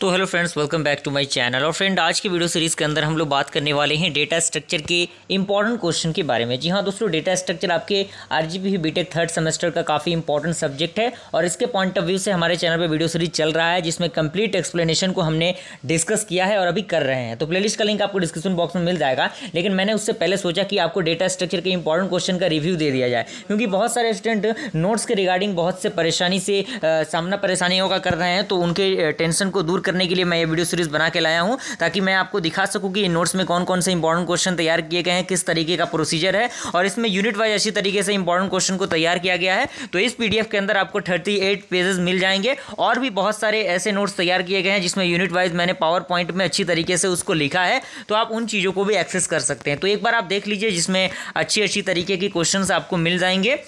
तो hello friends welcome back to my channel और friend आज की वीडियो सीरीज़ के अंदर हम लोग बात करने वाले हैं डेटा स्ट्रक्चर के इंपॉर्टेंट क्वेश्चन के बारे में जी हाँ दोस्तों डेटा स्ट्रक्चर आपके पी बीटेक थर्ड सेमेस्टर का काफ़ी इंपॉर्टेंट सब्जेक्ट है और इसके पॉइंट ऑफ व्यू से हमारे चैनल पर वीडियो सीरीज चल रहा है जिसमें कंप्लीट एक्सप्लेनेशन को हमने डिस्कस किया है और अभी कर रहे हैं तो प्लेलिस्ट का लिंक आपको डिस्क्रिप्शन बॉक्स में मिल जाएगा लेकिन मैंने उससे पहले सोचा कि आपको डेटा स्ट्रक्चर के इंपॉर्टेंट क्वेश्चन का रिव्यू दे दिया जाए क्योंकि बहुत सारे स्टूडेंट नोट्स के रिगार्डिंग बहुत से परेशानी से सामना परेशानियों का कर रहे हैं तो उनके टेंशन को दूर करने के लिए मैं ये वीडियो सीरीज़ बना के लाया हूँ ताकि मैं आपको दिखा सकूँ कि नोट्स में कौन कौन से इंपॉर्टेंट क्वेश्चन तैयार किए गए हैं किस तरीके का प्रोसीजर है और इसमें यूनिट वाइज अच्छी तरीके से इंपॉर्टेंट क्वेश्चन को तैयार किया गया है तो इस पी के अंदर आपको थर्टी पेजेस मिल जाएंगे और भी बहुत सारे ऐसे नोट्स तैयार किए गए हैं जिसमें यूनिट वाइज मैंने पावर पॉइंट में अच्छी तरीके से उसको लिखा है तो आप उन चीज़ों को भी एक्सेस कर सकते हैं तो एक बार आप देख लीजिए जिसमें अच्छी अच्छी तरीके के क्वेश्चन आपको मिल जाएंगे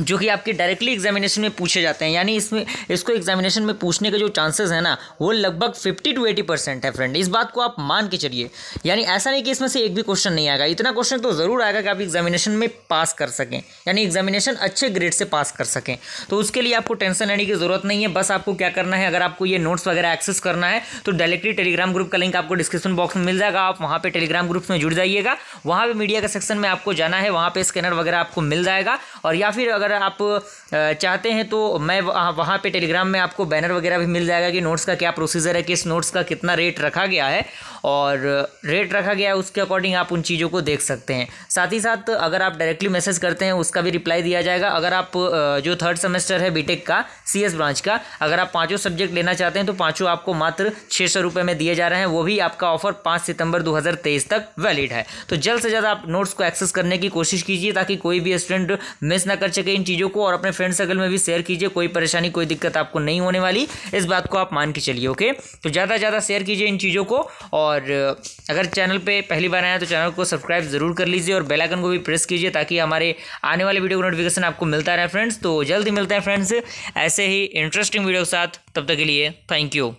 जो कि आपके डायरेक्टली एग्जामिनेशन में पूछे जाते हैं यानी इसमें इसको एग्जामिनेशन में पूछने के जो चांसेस हैं ना वो लगभग 50 टू 80 परसेंट है फ्रेंड इस बात को आप मान के चलिए यानी ऐसा नहीं कि इसमें से एक भी क्वेश्चन नहीं आएगा इतना क्वेश्चन तो ज़रूर आएगा कि आप एग्जामिनेशन में पास कर सकें यानी एग्जामिनेशन अच्छे ग्रेड से पास कर सकें तो उसके लिए आपको टेंशन लेने की ज़रूरत नहीं है बस आपको क्या करना है अगर आपको ये नोट्स वगैरह एक्सेस करना है तो डायरेक्टली टेलीग्राम ग्रुप का लिंक आपको डिस्क्रिप्शन बॉक्स में मिल जाएगा आप वहाँ पर टेलीग्राम ग्रुप्स में जुड़ जाइएगा वहाँ पर मीडिया के सेक्शन में आपको जाना है वहाँ पर स्कैनर वगैरह आपको मिल जाएगा और या फिर अगर आप चाहते हैं तो मैं वहाँ पे टेलीग्राम में आपको बैनर वगैरह भी मिल जाएगा कि नोट्स का क्या प्रोसीजर है किस नोट्स का कितना रेट रखा गया है और रेट रखा गया है उसके अकॉर्डिंग आप उन चीज़ों को देख सकते हैं साथ ही साथ अगर आप डायरेक्टली मैसेज करते हैं उसका भी रिप्लाई दिया जाएगा अगर आप जो थर्ड सेमेस्टर है बीटेक का सीएस ब्रांच का अगर आप पाँचों सब्जेक्ट लेना चाहते हैं तो पाँचों आपको मात्र छः सौ रुपये में दिए जा रहे हैं वो भी आपका ऑफर पाँच सितंबर दो तक वैलिड है तो जल्द से जल्द आप नोट्स को एक्सेस करने की कोशिश कीजिए ताकि कोई भी स्टूडेंट मिस ना कर सके इन चीज़ों को और अपने फ्रेंड सर्कल में भी शेयर कीजिए कोई परेशानी कोई दिक्कत आपको नहीं होने वाली इस बात को आप मान के चलिए ओके तो ज़्यादा ज़्यादा शेयर कीजिए इन चीज़ों को और और अगर चैनल पे पहली बार आए तो चैनल को सब्सक्राइब ज़रूर कर लीजिए और बेल आइकन को भी प्रेस कीजिए ताकि हमारे आने वाले वीडियो का नोटिफिकेशन आपको मिलता रहे फ्रेंड्स तो जल्दी मिलते हैं फ्रेंड्स ऐसे ही इंटरेस्टिंग वीडियो के साथ तब तक के लिए थैंक यू